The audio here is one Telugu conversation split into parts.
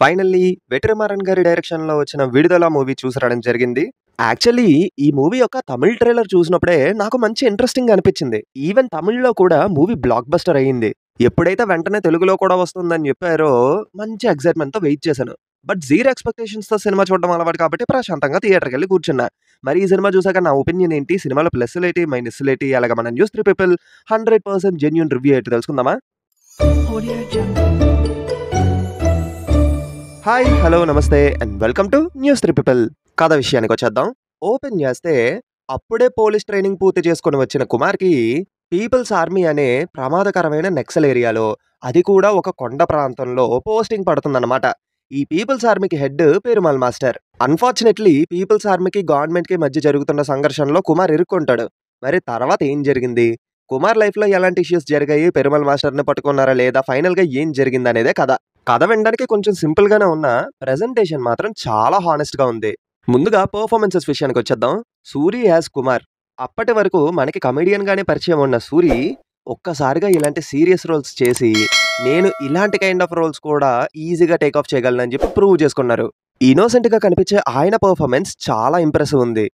ఫైనల్లీ వెటరమారన్ గారి డైరెక్షన్లో వచ్చిన విడుదల మూవీ చూసరావడం జరిగింది యాక్చువల్లీ ఈ మూవీ యొక్క తమిళ్ ట్రైలర్ చూసినప్పుడే నాకు మంచి ఇంట్రెస్టింగ్ అనిపించింది ఈవెన్ తమిళ్లో కూడా మూవీ బ్లాక్ బస్టర్ అయ్యింది ఎప్పుడైతే వెంటనే తెలుగులో కూడా వస్తుందని చెప్పారో మంచి ఎక్సైట్మెంట్తో వెయిట్ చేశాను బట్ జీరో ఎక్స్పెక్టేషన్స్తో సినిమా చూడడం అలవాటు కాబట్టి ప్రశాంతంగా థియేటర్కి వెళ్ళి కూర్చున్నా మరి ఈ సినిమా చూసాక నా ఒపీనియన్ ఏంటి సినిమాలో ప్లస్లు ఏంటి మైనస్లు ఏంటి అలాగే మన news three people hundred percent genuine review ఏంటి తెలుసుకుందామా హాయ్ హలో నమస్తే and welcome to news three people కథ విషయానికి వచ్చేద్దాం ఓపెన్ చేస్తే అప్పుడే పోలీస్ ట్రైనింగ్ పూర్తి చేసుకుని వచ్చిన కుమార్కి పీపుల్స్ ఆర్మీ అనే ప్రమాదకరమైన నెక్సల్ ఏరియాలో అది కూడా ఒక కొండ ప్రాంతంలో పోస్టింగ్ పడుతుందన్నమాట ఈ పీపుల్స్ ఆర్మీకి head Perumal master unfortunately people's ఆర్మీకి గవర్నమెంట్కి మధ్య జరుగుతున్న సంఘర్షణలో కుమార్ ఇరుక్కుంటాడు మరి తర్వాత ఏం జరిగింది కుమార్ లైఫ్లో ఎలాంటి ఇష్యూస్ జరిగాయి పెరుమల్ మాస్టర్ని పట్టుకున్నారా లేదా ఫైనల్గా ఏం జరిగిందనేదే కథ కథ వినడానికి కొంచెం సింపుల్గానే ఉన్న ప్రజెంటేషన్ మాత్రం చాలా హానెస్ట్గా ఉంది ముందుగా పర్ఫార్మెన్సెస్ విషయానికి వచ్చేద్దాం సూరి యాజ్ కుమార్ అప్పటి వరకు మనకి కమెడియన్గానే పరిచయం ఉన్న సూరి ఒక్కసారిగా ఇలాంటి సీరియస్ రోల్స్ చేసి నేను ఇలాంటి కైండ్ ఆఫ్ రోల్స్ కూడా ఈజీగా టేక్ ఆఫ్ చేయగలనని చెప్పి ప్రూవ్ చేసుకున్నారు ఇన్నోసెంట్గా కనిపించే ఆయన పర్ఫార్మెన్స్ చాలా ఇంప్రెసివ్ ఉంది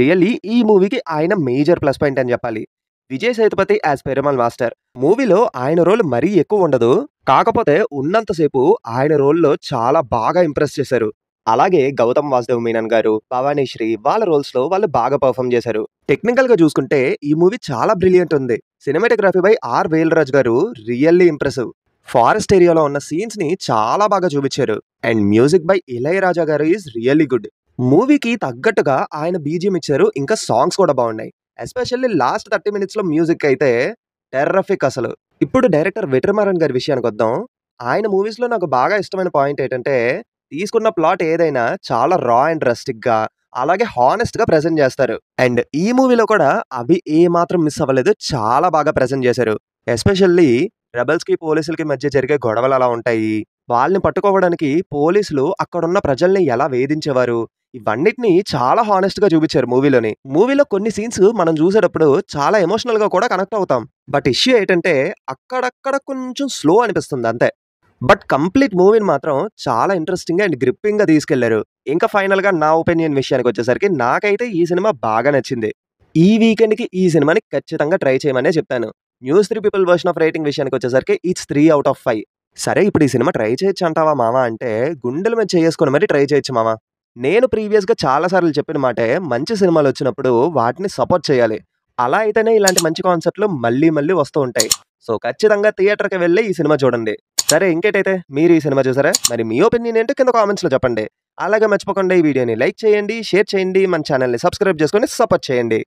రియల్లీ ఈ మూవీకి ఆయన మేజర్ ప్లస్ పాయింట్ అని చెప్పాలి విజయ్ సేతుపతి యాజ్ పెరమల్ మాస్టర్ మూవీలో ఆయన రోల్ మరీ ఎక్కువ ఉండదు కాకపోతే ఉన్నంతసేపు ఆయన రోల్లో చాలా బాగా ఇంప్రెస్ చేశారు అలాగే గౌతమ్ వాసుదేవ్ మీనన్ గారు భవానీశ్రీ వాళ్ళ రోల్స్ లో వాళ్ళు బాగా పర్ఫామ్ చేశారు టెక్నికల్ గా చూసుకుంటే ఈ మూవీ చాలా బ్రిలియంట్ ఉంది సినిమాటోగ్రఫీ బై ఆర్ వేల్రాజ్ గారు రియల్లీ ఇంప్రెసివ్ ఫారెస్ట్ ఏరియాలో ఉన్న సీన్స్ ని చాలా బాగా చూపించారు అండ్ మ్యూజిక్ బై రాజా గారు ఈజ్ రియల్లీ గుడ్ మూవీకి తగ్గట్టుగా ఆయన బీజిఎం ఇచ్చారు ఇంకా సాంగ్స్ కూడా బాగున్నాయి ఎస్పెషల్లీ లాస్ట్ థర్టీ మినిట్స్లో మ్యూజిక్ అయితే టెర్రఫిక్ అసలు ఇప్పుడు డైరెక్టర్ వెటర్మారన్ గారి విషయానికి వద్దాం ఆయన మూవీస్లో నాకు బాగా ఇష్టమైన పాయింట్ ఏంటంటే తీసుకున్న ప్లాట్ ఏదైనా చాలా రా అండ్ రస్టిక్గా అలాగే హానెస్ట్గా ప్రజెంట్ చేస్తారు అండ్ ఈ మూవీలో కూడా అవి ఏమాత్రం మిస్ అవ్వలేదు చాలా బాగా ప్రజెంట్ చేశారు ఎస్పెషల్లీ రెబల్స్కి పోలీసులకి మధ్య జరిగే గొడవలు అలా ఉంటాయి వాళ్ళని పట్టుకోవడానికి పోలీసులు అక్కడున్న ప్రజల్ని ఎలా వేధించేవారు ఇవన్నిటిని చాలా హానెస్ట్ గా చూపించారు మూవీలోని మూవీలో కొన్ని సీన్స్ మనం చూసేటప్పుడు చాలా ఎమోషనల్ గా కూడా కనెక్ట్ అవుతాం బట్ ఇష్యూ ఏంటంటే అక్కడక్కడ కొంచెం స్లో అనిపిస్తుంది అంతే బట్ కంప్లీట్ మూవీని మాత్రం చాలా ఇంట్రెస్టింగ్ అండ్ గ్రిప్పింగ్ గా తీసుకెళ్లారు ఇంకా ఫైనల్ గా నా ఒపీనియన్ విషయానికి వచ్చేసరికి నాకైతే ఈ సినిమా బాగా నచ్చింది ఈ వీకెండ్ కి ఈ సినిమాని ఖచ్చితంగా ట్రై చేయమనే చెప్తాను news three people version of rating విషయానికి వచ్చేసరికి it's three out of five సరే ఇప్పుడు ఈ సినిమా ట్రై చేయొచ్చు అంటావా మావా అంటే గుండెలు మీద చేసుకుని మరి ట్రై చేయొచ్చు మావా నేను ప్రీవియస్గా చాలాసార్లు చెప్పిన మాటే మంచి సినిమాలు వచ్చినప్పుడు వాటిని సపోర్ట్ చేయాలి అలా అయితేనే ఇలాంటి మంచి కాన్సెప్ట్లు మళ్ళీ మళ్ళీ వస్తూ ఉంటాయి సో ఖచ్చితంగా థియేటర్కి వెళ్ళి ఈ సినిమా చూడండి సరే ఇంకేటైతే మీరు ఈ సినిమా చూసారా మరి మీ ఒపీనియన్ ఏంటో కింద కామెంట్స్లో చెప్పండి అలాగే మర్చిపోకుండా ఈ వీడియోని లైక్ చేయండి షేర్ చేయండి మన ఛానల్ని సబ్స్క్రైబ్ చేసుకొని సపోర్ట్ చేయండి